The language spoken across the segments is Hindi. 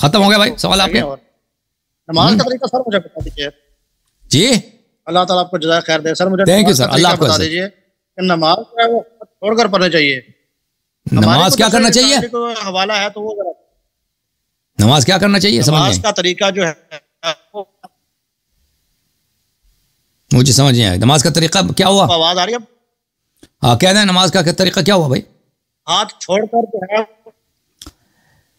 खत्म हो गया भाई सवाल आपके हम्म। जी अल्लाह ताला आपको जजाय खैर दे सर मुझे थैंक यू सर अल्लाह आपको बता दीजिए कि नमाज जो है वो छोड़कर पढ़ना चाहिए नमाज क्या करना चाहिए हवाला है तो वो नमाज क्या करना चाहिए नमाज का तरीका जो है मुझे समझ नहीं आया नमाज का तरीका क्या हुआ आवाज आ रही है हाँ कह रहे हैं नमाज का तरीका क्या हुआ भाई हाथ छोड़कर जो है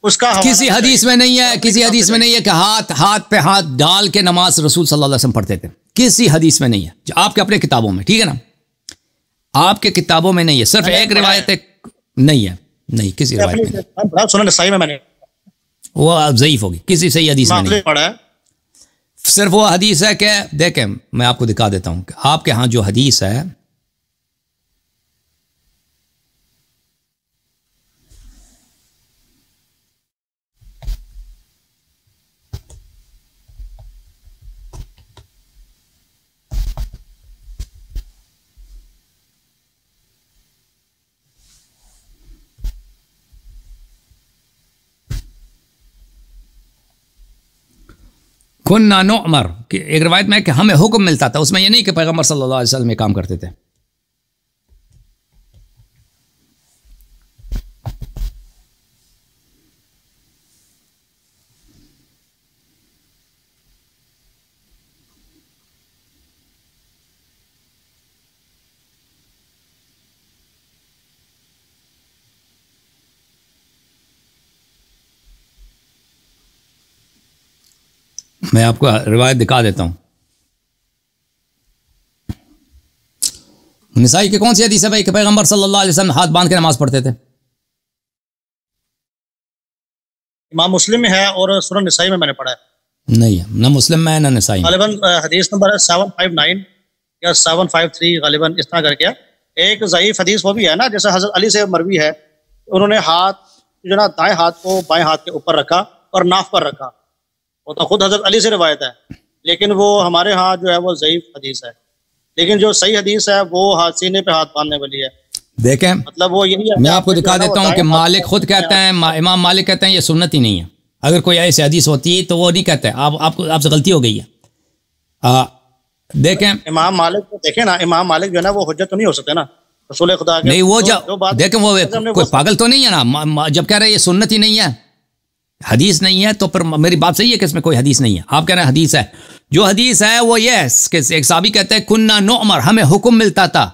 उसका किसी हदीस में नहीं है किसी हदीस में नहीं है कि हाथ हाथ पे हाथ डाल के नमाज रसूल सल्लल्लाहु अलैहि वसल्लम पढ़ते थे किसी हदीस में नहीं है जो आपके अपने किताबों में ठीक है ना आपके किताबों में नहीं है सिर्फ एक रिवायत है नहीं है नहीं किसी रिवायत में वो नसाई में ज़यीफ होगी किसी सही हदीस में नहीं सिर्फ वो हदीस है कि देखें मैं आपको दिखा देता हूँ आपके यहाँ जो हदीस है कुन्ना नो की एक रवायत में कि हमें हुक्म मिलता था उसमें यह नहीं कि पैगम्बर सल्लल्लाहु अलैहि वसल्लम ये काम करते थे मैं आपको रिवायत दिखा देता हूँ निसाई के कौन सी हदीस है भाई कि पैगम्बर सल्लल्लाहु अलैहि वसल्लम हाथ बांध के नमाज पढ़ते थे इमाम मुस्लिम में है और सुरन निसाई में मैंने पढ़ा है नहीं है ना मुस्लिम में है ना निसाई गालिबन हदीस नंबर है सेवन फाइव नाइन या सेवन फाइव थ्री गालिबन इस तरह करके एक ज़यीफ़ हदीस वो भी है ना जैसे हज़रत अली से मरवी है उन्होंने हाथ जो ना दाएं हाथ को बाएं हाथ के ऊपर रखा और नाफ पर रखा वो तो खुद हज़रत अली से रवायत है लेकिन वो हमारे यहाँ जो है वो ज़यीफ़ हदीस है लेकिन जो सही हदीस है वो सीने पे हाथ बांधने वाली है देखें मतलब वो यही मैं आपको दिखा देता हूँ कि मालिक खुद कहते हैं इमाम मालिक कहते हैं ये सुन्नत ही नहीं है अगर कोई ऐसी हदीस होती है तो वो नहीं कहते आप आपको आपसे गलती हो गई है आ, देखें इमाम मालिक को देखें ना इमाम मालिक जो है ना वो हजत तो नहीं हो सकते ना रसूल खुदा नहीं वो जब देखें वो कोई पागल तो नहीं है ना जब कह रहे ये सुन्नत ही नहीं है हदीस नहीं है तो फिर मेरी बात सही है कि इसमें कोई हदीस नहीं है आप कह रहे हैं हदीस है जो हदीस है वो ये है कि एक साहबी कहते हैं कुन्ना नो उमर हमें हुक्म मिलता था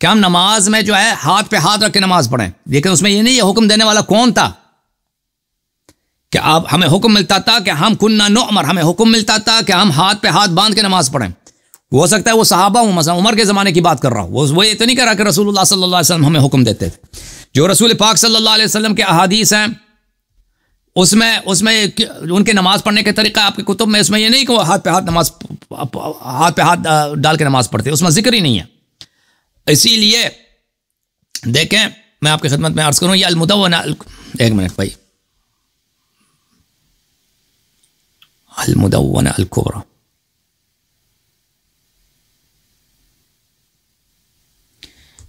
कि हम नमाज में जो है हाथ पे हाथ रख के नमाज पढ़ें लेकिन उसमें ये नहीं है हुक्म देने वाला कौन था कि आप हमें हुक्म मिलता था कि हम कुन्ना नो उमर हमें हुक्म मिलता था कि हम हाथ पे हाथ बांध के नमाज पढ़ें हो सकता है वो साहबा हूँ मसा उमर के ज़माने की बात कर रहा हूँ वो वो ये तो नहीं कर रहा कि रसूल सल्ला वसलम हमें हुक्म देते थे जो रसूल पाक सल्ला वसलम के अहादीस हैं उसमें उसमें उनके नमाज पढ़ने के तरीका आपके कुतुब में इसमें ये नहीं कि वो हाथ पे हाथ नमाज हाथ पे हाथ डाल के नमाज पढ़ते उसमें जिक्र ही नहीं है इसीलिए देखें मैं आपकी खिदमत में अर्ज करूँ ये अलमुदा एक मिनट भाई अलमुदवना अलकुबरा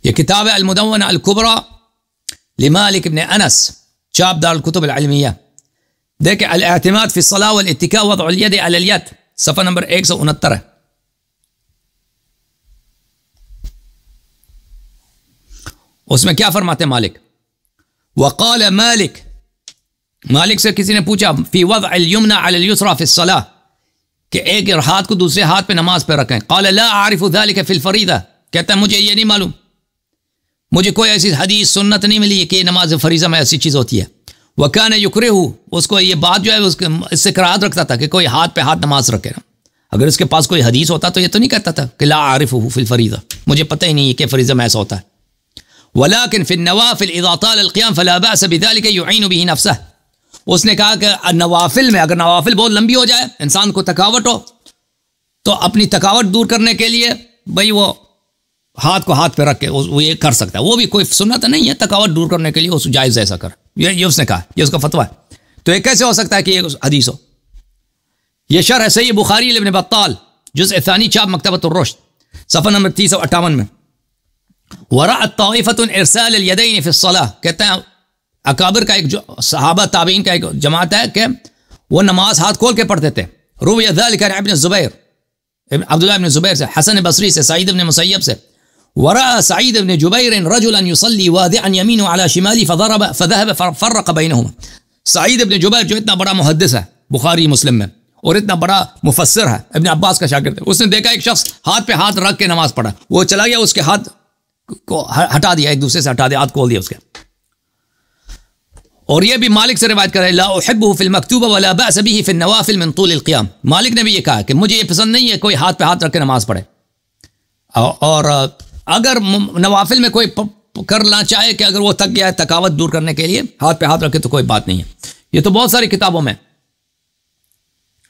ये किताब है अलमुदवना अलकुबरा लिमालिक इबन अनस चाप दार कुतुब अलमिया ديك الاعتماد في الصلاة والاتكاء وضع اليد على اليد صفة نمبر اكس ونطرة اسمه کیا فرماتے مالك وقال مالك مالك سے کسی نے پوچھا في وضع اليمنى على اليسرى في الصلاة کہ ایک ہاتھ کو دوسرے ہاتھ پہ نماز پہ رکھیں قال لا اعرف ذلك في الفريضة کہتا مجھے یہ نہیں معلوم مجھے کوئی ایسی حدیث سنت نہیں ملی کہ نماز فریضہ میں ایسی چیز ہوتی ہے वकान युकरे हु उसको ये बात जो है उसके इससे करात रखता था कि कोई हाथ पे हाथ नमाज रखे ना अगर उसके पास कोई हदीस होता तो ये तो नहीं कहता था कि ला आरिफ हु फिल फरीज़ा मुझे पता ही नहीं है कि फरीज़म ऐसा होता है वलाकिन फिन नवाफिल इज़ातालक़ियाम फ़लाबा सबिदाल के भी नफसा उसने कहा कि नवाफिल में अगर नवाफिल बहुत लंबी हो जाए इंसान को थकावट हो तो अपनी थकावट दूर करने के लिए भाई वो हाथ को हाथ पे रख के वो ये कर सकता है वो भी कोई तो नहीं है थकावट दूर करने के लिए वो जायज़ ऐसा कर ये ये उसने कहा ये उसका फतवा है तो ये कैसे हो सकता है कि ये हदीस हो ये शर है सही बुखारी लिबन बताल जुज एसानी चाप मकतबत रोश सफर नंबर तीन सौ अट्ठावन में वरा तोफ़त इरसालदैन कहते हैं अकाबर का एक जो सहाबा ताबीन का एक जमात है कि वो नमाज हाथ खोल के पढ़ते थे रूब यदा लिखा है अबिन ज़ुबैर अब्दुल्ला अबिन ज़ुबैर से हसन बसरी से सईद अबिन मुसैब से وراى سعيد بن جبير رجلا يصلي واذعا يمينه على شماله فضرب فذهب ففرق بينهما سعيد بن جبير جو اتنا برا محدثه بخاري مسلم میں اور اتنا بڑا مفسر ہے ابن عباس کا شاگرد ہے اس نے دیکھا ایک شخص ہاتھ پہ ہاتھ رکھ کے نماز پڑھا وہ چلا گیا اس کے ہاتھ کو ہٹا دیا ایک دوسرے سے ہٹا دیا ہاتھ کھول دیا اس کے اور یہ بھی مالک سے روایت کر رہے لا احبه في المكتوبه ولا باس به في النوافل من طول القيام مالک نے بھی یہ کہا کہ مجھے یہ پسند نہیں ہے کوئی ہاتھ پہ ہاتھ رکھ کے نماز پڑھے اور अगर नवाफिल में कोई करना चाहे कि अगर वो थक गया है थकावट दूर करने के लिए हाथ पे हाथ रखे तो कोई बात नहीं है ये तो बहुत सारी किताबों में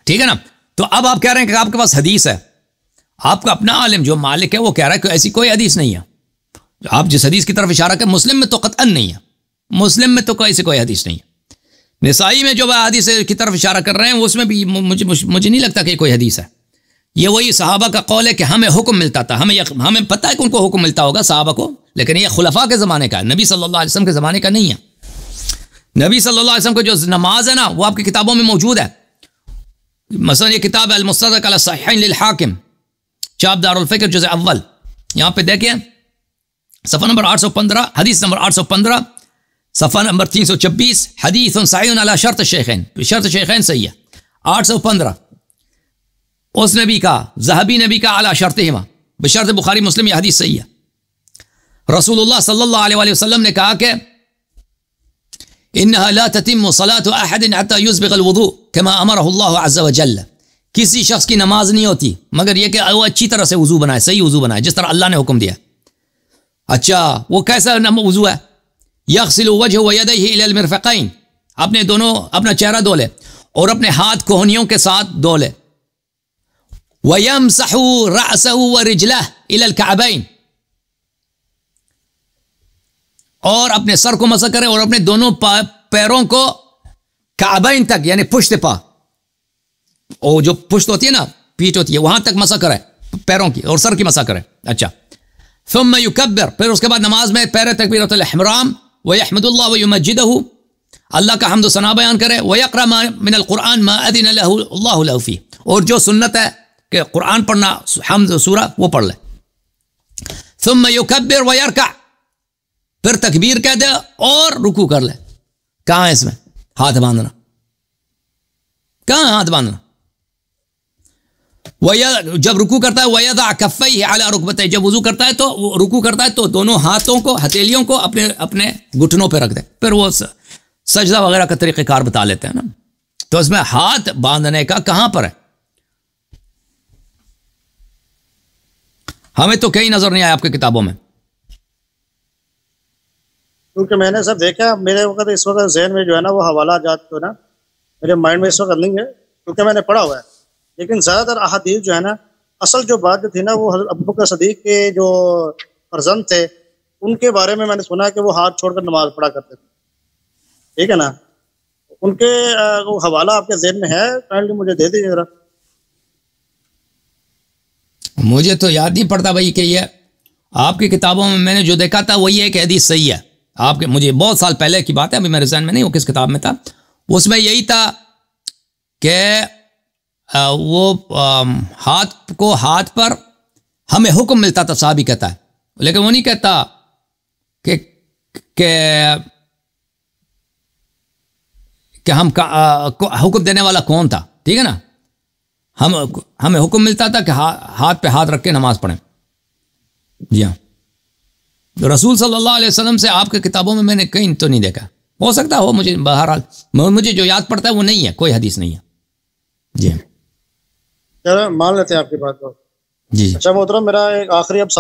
ठीक है ना तो अब आप कह रहे हैं कि आपके पास हदीस है आपका अपना आलिम जो मालिक है वो कह रहा है कि ऐसी कोई हदीस नहीं है आप जिस हदीस की तरफ इशारा करें मुस्लिम में तो कतअन नहीं है मुस्लिम में तो कोई ऐसी कोई हदीस नहीं है निसाई में जो हदीस की तरफ इशारा कर रहे हैं उसमें भी मुझे मुझे नहीं लगता कि कोई हदीस है ये वही साहबा का कौल है कि हमें हुक्म मिलता था हमें हमें पता है कि उनको हुक्म मिलता होगा साहबा को लेकिन ये खुलफा के ज़माने का नबी सल्लल्लाहु अलैहि वसल्लम के ज़माने का नहीं है नबी सल्लल्लाहु अलैहि वसल्लम को जो नमाज है ना वो आपकी किताबों में मौजूद है मसलन ये किताब है अलमस्तकिम चाप दारफ़िक्र जुज़ अव्वल यहाँ पे देखिए सफ़ा नंबर आठ सौ पंद्रह हदीस नंबर आठ सौ पंद्रह सफ़ा नंबर तीन सौ छब्बीस हदीस सही शर्त शेखैन शर्त शेखैन सही है आठ सौ पंद्रह उस नबी का जहाबी जहबी का आला कहा अला शर्त बशरत बुखारी मुस्लिम यह हदीस सही है रसूल सल्लाम ने कहा कि इन किसी शख्स की नमाज नहीं होती मगर यह कि वो अच्छी तरह से वजू बनाए सही वजू बनाए जिस तरह अल्लाह ने हुक्म दिया अच्छा वो कैसा वजू है यकसिल वजह अपने दोनों अपना चेहरा धो ले और अपने हाथ कोहनियों के साथ धो ले ويمسح رأسه ورجله إلى الكعبين और अपने सर को मसा करें और अपने दोनों पैरों को काबाइन तक यानी पुश्त पा और जो पुश्त होती है ना पीठ होती है वहां तक मसा करें पैरों की और सर की मसा करें अच्छा यू कब्बर फिर उसके बाद नमाज में पैर तकबीर हमराम वहमदुल्ला वमजिद अल्लाह का हमद सना बयान करे वक़रा मिनल कुरान मा और जो सुन्नत है कि कुरान पढ़ना हम सूरा वो पढ़ लें सुम युकबिर का फिर तकबीर कह दे और रुकू कर ले कहाँ है इसमें हाथ बांधना कहाँ हाथ बांधना वह जब रुकू करता है वयदा कफ आला रुकबत है जब वजू करता है तो रुकू करता है तो दोनों हाथों को हथेलियों को अपने अपने घुटनों पर रख दे फिर वो सजदा वगैरह का तरीक़ेकार बता लेते हैं ना तो उसमें हाथ बांधने का कहाँ पर है हमें तो कहीं नजर नहीं आया आपकी किताबों में क्योंकि मैंने सर देखा मेरे वक्त तो इस वक्त जहन में जो है ना वो हवाला जात जो है ना मेरे माइंड में इस वक्त नहीं है क्योंकि मैंने पढ़ा हुआ है लेकिन ज़्यादातर अहादीस जो है ना असल जो बात जो थी ना वो अबू का सदीक के जो फर्जंद थे उनके बारे में मैंने सुना कि वो हाथ छोड़कर नमाज पढ़ा करते थे ठीक है ना उनके वो हवाला आपके जहन में है काइंडली मुझे दे दीजिए जरा मुझे तो याद नहीं पड़ता भाई कि यह आपकी किताबों में मैंने जो देखा था वही एक हदीस सही है आपके मुझे बहुत साल पहले की बात है अभी मेरे जहन में नहीं वो किस किताब में था उसमें यही था कि वो हाथ को हाथ पर हमें हुक्म मिलता था साहब ही कहता है लेकिन वो नहीं कहता कि के, के हम हुक्म देने वाला कौन था ठीक है ना हम हमें हुक्म मिलता था कि हा, हाथ पे हाथ रख के नमाज पढ़ें जी हाँ रसूल सल्लल्लाहु अलैहि वसल्लम से आपके किताबों में मैंने कहीं तो नहीं देखा हो सकता हो मुझे बहरहाल मुझे जो याद पड़ता है वो नहीं है कोई हदीस नहीं है जी हाँ मान लेते हैं आपकी बात को जी अच्छा मोहतरम मेरा एक आखिरी अब सवाल